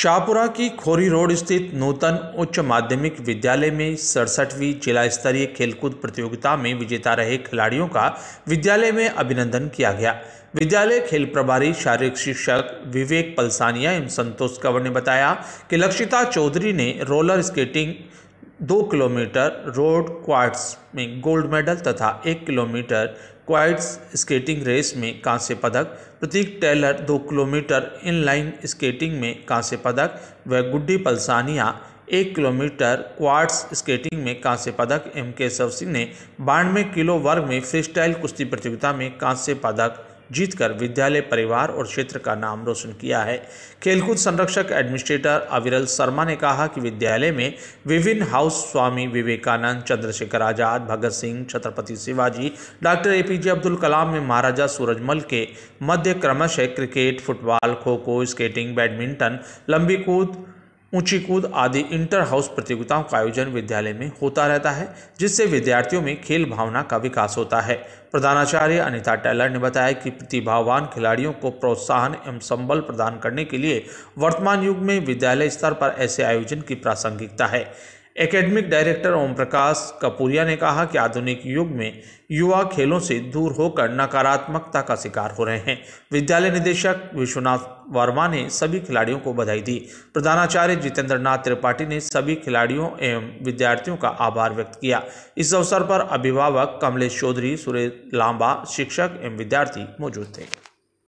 शाहपुरा की खोरी रोड स्थित नूतन उच्च माध्यमिक विद्यालय में सड़सठवीं जिला स्तरीय खेलकूद प्रतियोगिता में विजेता रहे खिलाड़ियों का विद्यालय में अभिनंदन किया गया विद्यालय खेल प्रभारी शारीरिक शिक्षक विवेक पलसानिया एवं संतोष कंवर ने बताया कि लक्षिता चौधरी ने रोलर स्केटिंग दो किलोमीटर रोड क्वाड्स में गोल्ड मेडल तथा एक किलोमीटर क्वाइट्स स्केटिंग रेस में कांस्य पदक प्रतीक टेलर दो किलोमीटर इनलाइन स्केटिंग में कांस्य पदक व गुड्डी पलसानिया एक किलोमीटर क्वार्ट्स स्केटिंग में कांस्य पदक एम के सिंह ने बानवे किलो वर्ग में फ्रीस्टाइल कुश्ती प्रतियोगिता में कांस्य पदक जीतकर विद्यालय परिवार और क्षेत्र का नाम रोशन किया है खेलकूद संरक्षक एडमिनिस्ट्रेटर अविरल शर्मा ने कहा कि विद्यालय में विभिन्न house Swami Vivekanand Chandrashekhar Azad Bhagat Singh Chhatrapati Shivaji doctor A P J Abdul Kalam में महाराजा सूरजमल के मध्य क्रमशः क्रिकेट फुटबॉल खो खो स्केटिंग बैडमिंटन लंबी कूद ऊंची कूद आदि इंटर हाउस प्रतियोगिताओं का आयोजन विद्यालय में होता रहता है जिससे विद्यार्थियों में खेल भावना का विकास होता है प्रधानाचार्य अनिता टेलर ने बताया कि प्रतिभावान खिलाड़ियों को प्रोत्साहन एवं संबल प्रदान करने के लिए वर्तमान युग में विद्यालय स्तर पर ऐसे आयोजन की प्रासंगिकता है एकेडमिक डायरेक्टर ओम प्रकाश कपूरिया ने कहा कि आधुनिक युग में युवा खेलों से दूर होकर नकारात्मकता का शिकार हो रहे हैं विद्यालय निदेशक विश्वनाथ वर्मा ने सभी खिलाड़ियों को बधाई दी प्रधानाचार्य जितेंद्र नाथ त्रिपाठी ने सभी खिलाड़ियों एवं विद्यार्थियों का आभार व्यक्त किया इस अवसर पर अभिभावक कमलेश चौधरी सुरेश लांबा शिक्षक एवं विद्यार्थी मौजूद थे